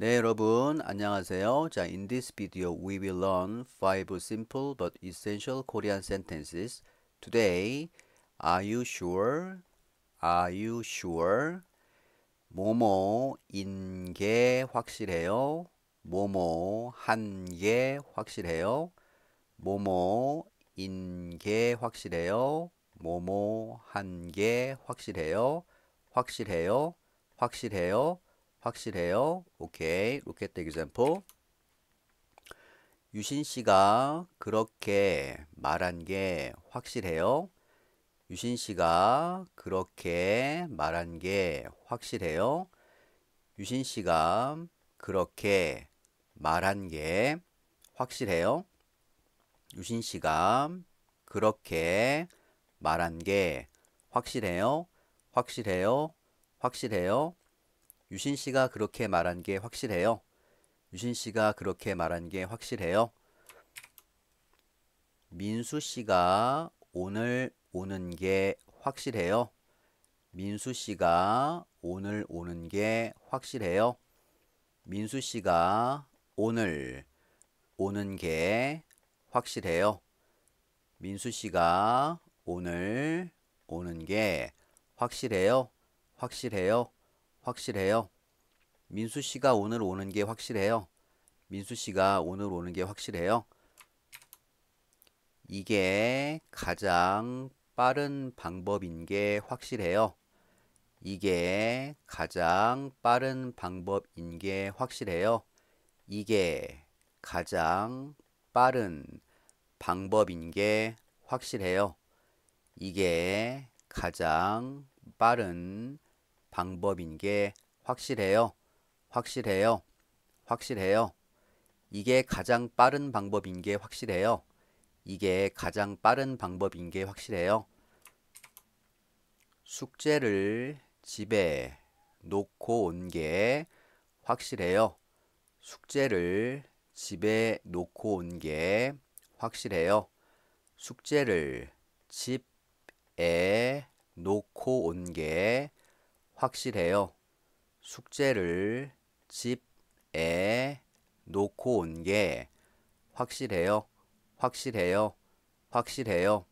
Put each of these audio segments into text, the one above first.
네, 여러분 안녕하세요. 자, in this video we will learn five simple but essential Korean sentences. Today, are you sure? Are you sure? 뭐뭐인 게 확실해요. 뭐뭐 한게 확실해요. 뭐뭐인 게 확실해요. 뭐뭐 한게 확실해요. 확실해요. 확실해요. 확실해요? 오케이. 로켓 example. 유신 씨가 그렇게 말한 게 확실해요? 유신 씨가 그렇게 말한 게 확실해요? 유신 씨가 그렇게 말한 게 확실해요? 유신 씨가 그렇게 말한 게 확실해요? 확실해요? 확실해요? 유신 씨가 그렇게 말한 게 확실해요. 유신 씨가 그렇게 말한 게 확실해요. 민수 씨가 오늘 오는 게 확실해요. 민수 씨가 오늘 오는 게 확실해요. 민수 씨가 오늘 오는 게 확실해요. 민수 씨가 오늘 오는 게 확실해요. 확실해요. 확실해요. 민수 씨가 오늘 오는 게 확실해요. 민수 씨가 오늘 오는 게 확실해요. 이게 가장 빠른 방법인 게 확실해요. 이게 가장 빠른 방법인 게 확실해요. 이게 가장 빠른 방법인 게 확실해요. 이게 가장 빠른 방법인 게 확실해요. 확실해요. 확실해요. 이게 가장 빠른 방법인 게 확실해요. 이게 가장 빠른 방법인 게 확실해요. 숙제를 집에 놓고 온 게 확실해요. 숙제를 집에 놓고 온 게 확실해요. 숙제를 집에 놓고 온게 확실해요. 숙제를 집에 놓고 온게 확실해요. 확실해요. 확실해요.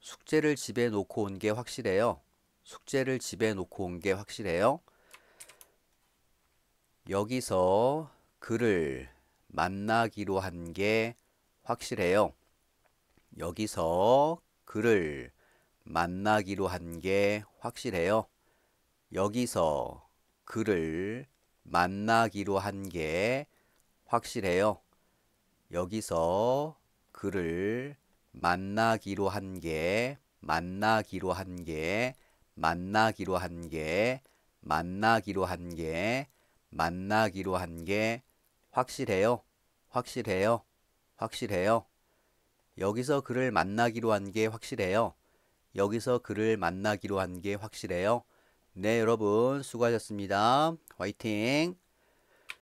숙제를 집에 놓고 온 게 확실해요. 숙제를 집에 놓고 온 게 확실해요. 여기서 그를 만나기로 한 게 확실해요. 여기서 그를 만나기로 한 게 확실해요. 여기서 그를 만나기로 한 게 확실해요. 여기서 그를 만나기로 한 게 만나기로 한 게 만나기로 한 게 만나기로 한 게 만나기로 한 게 확실해요. 확실해요. 확실해요. 여기서 그를 만나기로 한 게 확실해요. 여기서 그를 만나기로 한 게 확실해요. 네, 여러분 수고하셨습니다. 화이팅!